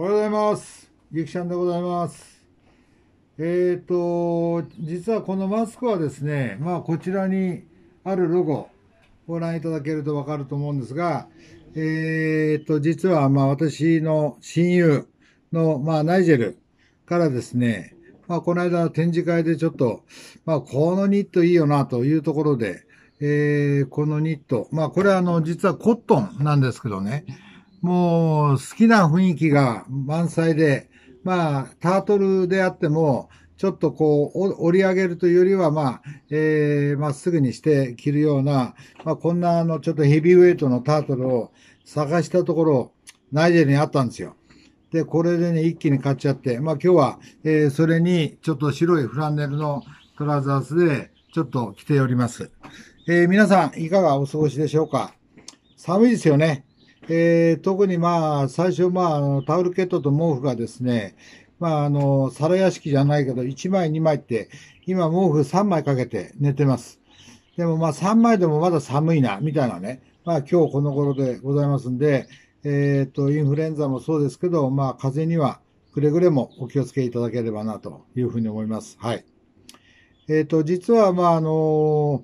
おはようございます。ゆきちゃんでございます。えっ、ー、と、実はこのマスクはですね、まあこちらにあるロゴ、ご覧いただけるとわかると思うんですが、えっ、ー、と、実はまあ私の親友の、まあナイジェルからですね、まあこの間展示会でちょっと、まあこのニットいいよなというところで、えー、このニット。まあ、これはあの、実はコットンなんですけどね。もう好きな雰囲気が満載で、まあ、タートルであっても、ちょっとこう、折り上げるというよりは、まあ、えー、まっすぐにして着るような、まあ、こんなあの、ちょっとヘビーウェイトのタートルを探したところ、ナイジェルにあったんですよ。で、これでね、一気に買っちゃって、まあ今日は、えー、それに、ちょっと白いフランネルのトラザースで、ちょっと着ております。えー、皆さん、いかがお過ごしでしょうか寒いですよね。えー、特にまあ、最初、まあ、タオルケットと毛布がですね、まあ、あの、皿屋敷じゃないけど、1枚、2枚って、今毛布3枚かけて寝てます。でもまあ、3枚でもまだ寒いな、みたいなね。まあ、今日この頃でございますんで、えっ、ー、と、インフルエンザもそうですけど、まあ、風邪にはくれぐれもお気をつけいただければな、というふうに思います。はい。えっ、ー、と、実は、まあ、あの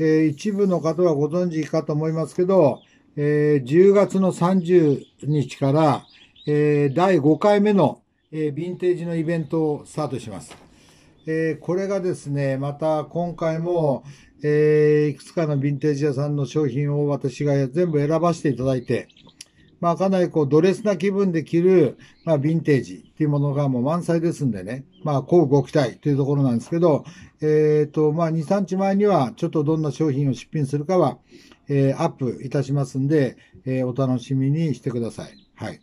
えー、一部の方はご存知かと思いますけど、えー、10月の30日から、えー、第5回目の、えー、ヴィンテージのイベントをスタートします。えー、これがですね、また今回も、えー、いくつかのヴィンテージ屋さんの商品を私が全部選ばせていただいて、まあ、かなりこうドレスな気分で着る、まあ、ヴィンテージっていうものがもう満載ですんでね、まあ、こうご期待というところなんですけど、えっ、ー、と、まあ、2、3日前には、ちょっとどんな商品を出品するかは、えー、アップいたしますんで、えー、お楽しみにしてください。はい。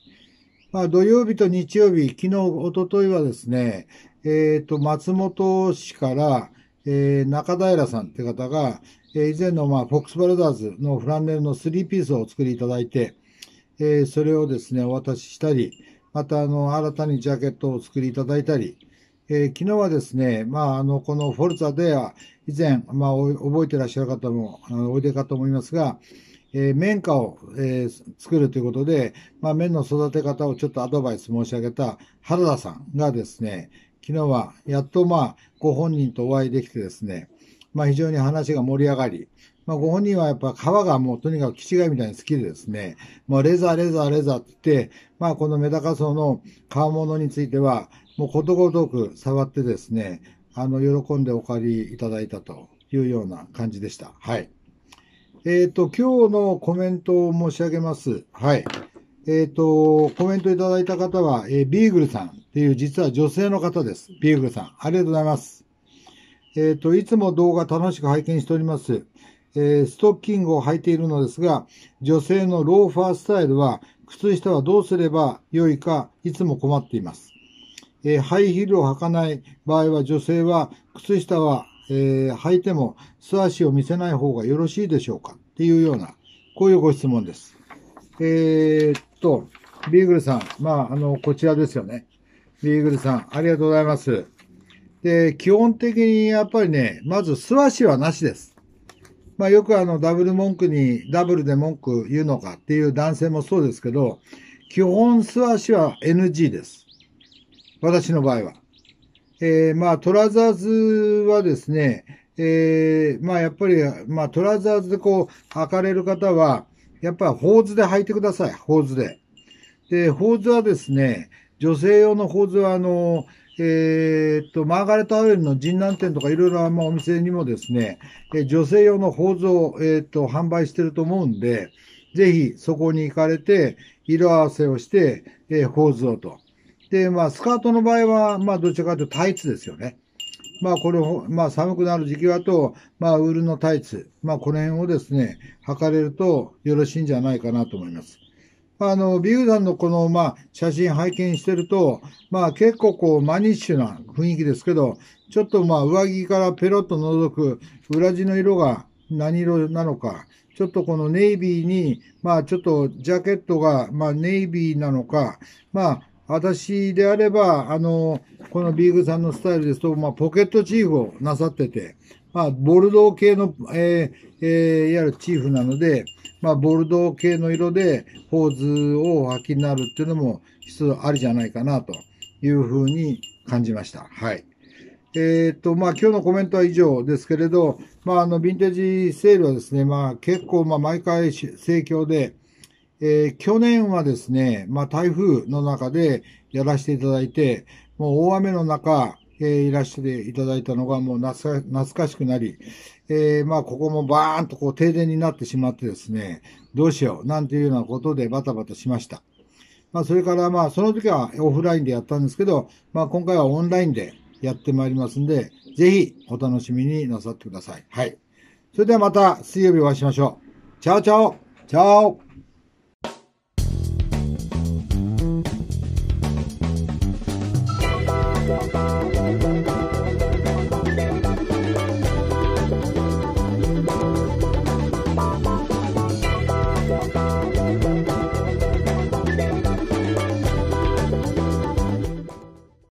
まあ、土曜日と日曜日、昨日、おとといはですね、えっ、ー、と、松本市から、えー、中平さんって方が、えー、以前の、まあ、フォックスバルダーズのフランネルの3ピースをお作りいただいて、えー、それをですね、お渡ししたり、また、あの、新たにジャケットをお作りいただいたり、えー、昨日はですね、まあ、あの、このフォルツァでは、以前、まあ、覚えてらっしゃる方も、あのおいでかと思いますが、えー、綿花を、えー、作るということで、まあ、綿の育て方をちょっとアドバイス申し上げた原田さんがですね、昨日はやっとまあ、ご本人とお会いできてですね、まあ、非常に話が盛り上がり、まあ、ご本人はやっぱ皮がもうとにかく気違いみたいに好きでですね、もうレザーレザーレザーって言って、まあ、このメダカソの皮物については、もうことごとく触ってですね、あの、喜んでお借りいただいたというような感じでした。はい。えっ、ー、と、今日のコメントを申し上げます。はい。えっ、ー、と、コメントいただいた方は、えー、ビーグルさんっていう実は女性の方です。ビーグルさん。ありがとうございます。えっ、ー、と、いつも動画楽しく拝見しております。えー、ストッキングを履いているのですが、女性のローファースタイルは、靴下はどうすればよいか、いつも困っています。えー、ハイヒールを履かない場合は、女性は靴下は、えー、履いても素足を見せない方がよろしいでしょうかっていうような、こういうご質問です。えー、っと、ビーグルさん、まあ、あの、こちらですよね。ビーグルさん、ありがとうございます。で、基本的にやっぱりね、まず素足はなしです。まあよくあのダブル文句にダブルで文句言うのかっていう男性もそうですけど、基本素足は NG です。私の場合は。えー、まあトラザーズはですね、えー、まあやっぱり、まあトラザーズでこう履かれる方は、やっぱりホーズで履いてください。ホーズで。で、ホーズはですね、女性用のホーズはあのえー、っと、マーガレット・アウェルの人南店とかいろいろお店にもですね、え女性用の包装、えー、っと、販売してると思うんで、ぜひそこに行かれて、色合わせをして、えー、構と。で、まあ、スカートの場合は、まあ、どちらかというとタイツですよね。まあ、これを、まあ、寒くなる時期はと、まあ、ウールのタイツ、まあ、この辺をですね、測れるとよろしいんじゃないかなと思います。あの、美友さんのこの、まあ、写真拝見してると、まあ、結構こう、マニッシュな雰囲気ですけど、ちょっとまあ、上着からペロッと覗く、裏地の色が何色なのか、ちょっとこのネイビーに、まあ、ちょっとジャケットが、まあ、ネイビーなのか、まあ、私であれば、あの、このビーグさんのスタイルですと、まあ、ポケットチーフをなさってて、まあ、ボルドー系の、えーえー、るチーフなので、まあ、ボルドー系の色で、ポーズを履きになるっていうのも、必要ありじゃないかな、というふうに感じました。はい。えっ、と、まあ、今日のコメントは以上ですけれど、まあ、あの、ヴィンテージセールはですね、まあ、結構、まあ、毎回盛況で、えー、去年はですね、まあ、台風の中でやらせていただいて、もう大雨の中、えー、いらしていただいたのがもう懐か懐かしくなり、えー、まあここもバーンとこう停電になってしまってですね、どうしようなんていうようなことでバタバタしました。まあそれからまあその時はオフラインでやったんですけど、まあ今回はオンラインでやってまいりますんで、ぜひお楽しみになさってください。はい。それではまた水曜日お会いしましょう。チャオチャオチャオ